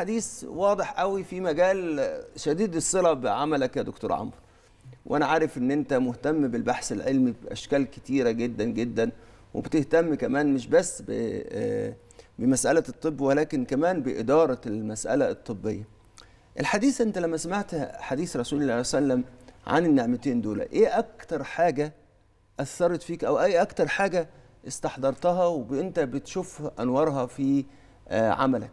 حديث واضح قوي في مجال شديد الصله بعملك يا دكتور عمرو وانا عارف ان انت مهتم بالبحث العلمي باشكال كتيره جدا جدا وبتهتم كمان مش بس آه، بمساله الطب ولكن كمان باداره المساله الطبيه الحديث انت لما سمعت حديث رسول الله صلى الله عليه وسلم عن النعمتين دول ايه اكتر حاجه اثرت فيك او اي اكتر حاجه استحضرتها وانت بتشوف انوارها في آه، عملك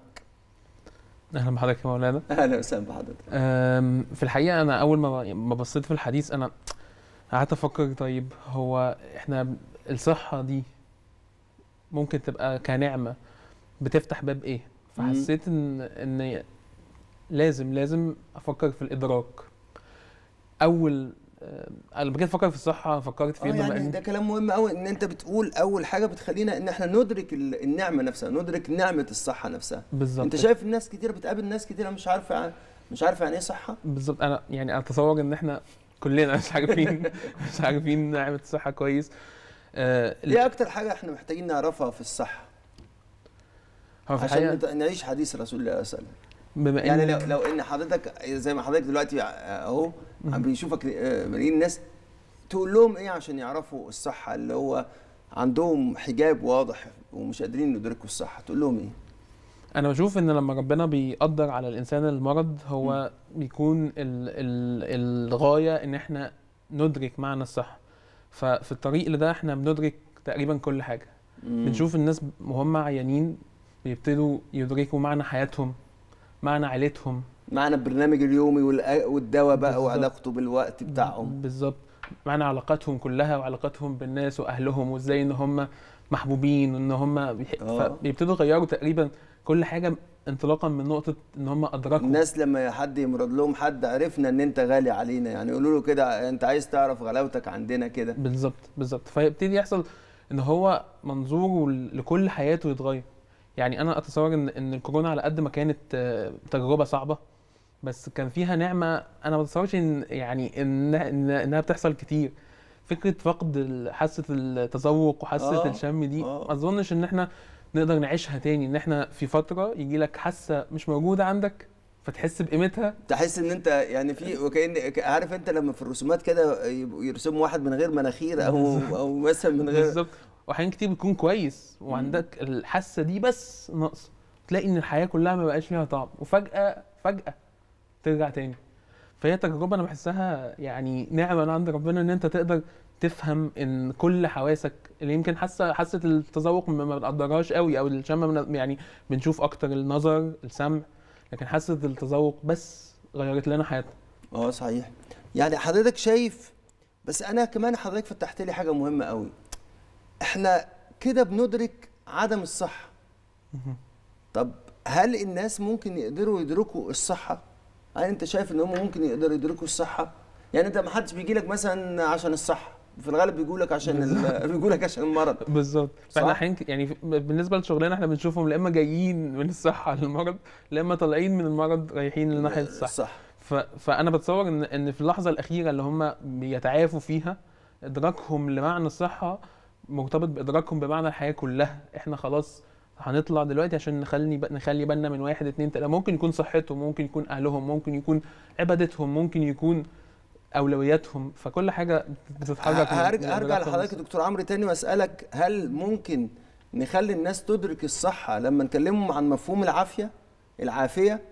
اهلا بحضرتك يا مولانا اهلا وسهلا بحضرتك في الحقيقه انا اول ما ما بصيت في الحديث انا قعدت افكر طيب هو احنا الصحه دي ممكن تبقى كنعمه بتفتح باب ايه فحسيت ان ان لازم لازم افكر في الادراك اول آه، انا بجد فكرت في الصحه فكرت في آه، يعني ده كلام مهم قوي ان انت بتقول اول حاجه بتخلينا ان احنا ندرك النعمه نفسها ندرك نعمه الصحه نفسها بالظبط انت شايف الناس كتير بتقابل ناس كتير مش عارفه يعني مش عارفه يعني ايه صحه بالظبط انا يعني اتصور ان احنا كلنا مش عارفين مش عارفين نعمه الصحه كويس آه إيه اكتر حاجه احنا محتاجين نعرفها في الصحه هو في عشان نعيش حديث رسول الله صلى الله عليه وسلم بما يعني لو لو ان حضرتك زي ما حضرتك دلوقتي اهو عم بيشوفك آه، ملايين الناس تقول لهم ايه عشان يعرفوا الصحه اللي هو عندهم حجاب واضح ومش قادرين يدركوا الصحه تقول لهم ايه انا بشوف ان لما ربنا بيقدر على الانسان المرض هو م. بيكون ال ال الغايه ان احنا ندرك معنى الصحه ففي الطريق لده احنا بندرك تقريبا كل حاجه م. بنشوف الناس وهم عيانين بيبتدوا يدركوا معنى حياتهم معنى عيلتهم معنا البرنامج اليومي والدواء بقى وعلاقته بالوقت بتاعهم بالظبط معنى علاقاتهم كلها وعلاقاتهم بالناس واهلهم وازاي ان هم محبوبين وان هم آه. بيبتدوا يغيروا تقريبا كل حاجه انطلاقا من نقطه ان هم ادركوا الناس لما حد يمرض لهم حد عرفنا ان انت غالي علينا يعني يقولوا له كده انت عايز تعرف غلاوتك عندنا كده بالظبط بالظبط فيبتدي يحصل ان هو منظوره لكل حياته يتغير يعني انا اتصور ان ان الكورونا على قد ما كانت آه، تجربه صعبه بس كان فيها نعمه انا ما بتصورش ان يعني إن انها بتحصل كتير فكره فقد حاسه التذوق وحاسه آه، الشم دي آه. ما اظنش ان احنا نقدر نعيشها تاني ان احنا في فتره يجي لك حاسه مش موجوده عندك فتحس بقيمتها تحس ان انت يعني في وكان عارف انت لما في الرسومات كده يرسم واحد من غير مناخير او او مثلا من غير بالظبط واحيان كتير بيكون كويس وعندك الحاسه دي بس ناقصه تلاقي ان الحياه كلها ما بقاش فيها طعم وفجاه فجاه ترجع تاني فهي تجربه انا بحسها يعني نعمه من عند ربنا ان انت تقدر تفهم ان كل حواسك اللي يمكن حاسه حاسه التذوق ما بنقدرهاش قوي او الشم يعني بنشوف اكتر النظر السمع لكن حاسه التذوق بس غيرت لنا حياتنا اه صحيح يعني حضرتك شايف بس انا كمان حضرتك فتحت لي حاجه مهمه قوي احنا كده بندرك عدم الصحه طب هل الناس ممكن يقدروا يدركوا الصحه هل انت شايف ان هم ممكن يقدروا يدركوا الصحه يعني انت ما حدش بيجي لك مثلا عشان الصحه في الغالب بيجوا لك عشان بيجوا لك عشان المرض بالظبط فاحنا حين يعني بالنسبه لشغلنا احنا بنشوفهم لا اما جايين من الصحه للمرض لا اما طالعين من المرض رايحين لناحيه آه، الصحه صح فانا بتصور ان ان في اللحظه الاخيره اللي هم بيتعافوا فيها ادراكهم لمعنى الصحه مرتبط بادراكهم بمعنى الحياه كلها احنا خلاص هنطلع دلوقتي عشان نخلي نخلي بالنا من واحد اتنين تلاته ممكن يكون صحتهم ممكن يكون اهلهم ممكن يكون عبادتهم ممكن يكون اولوياتهم فكل حاجه بتتحرك هرجع هرجع لحضرتك دكتور عمرو تاني واسالك هل ممكن نخلي الناس تدرك الصحه لما نكلمهم عن مفهوم العافيه العافيه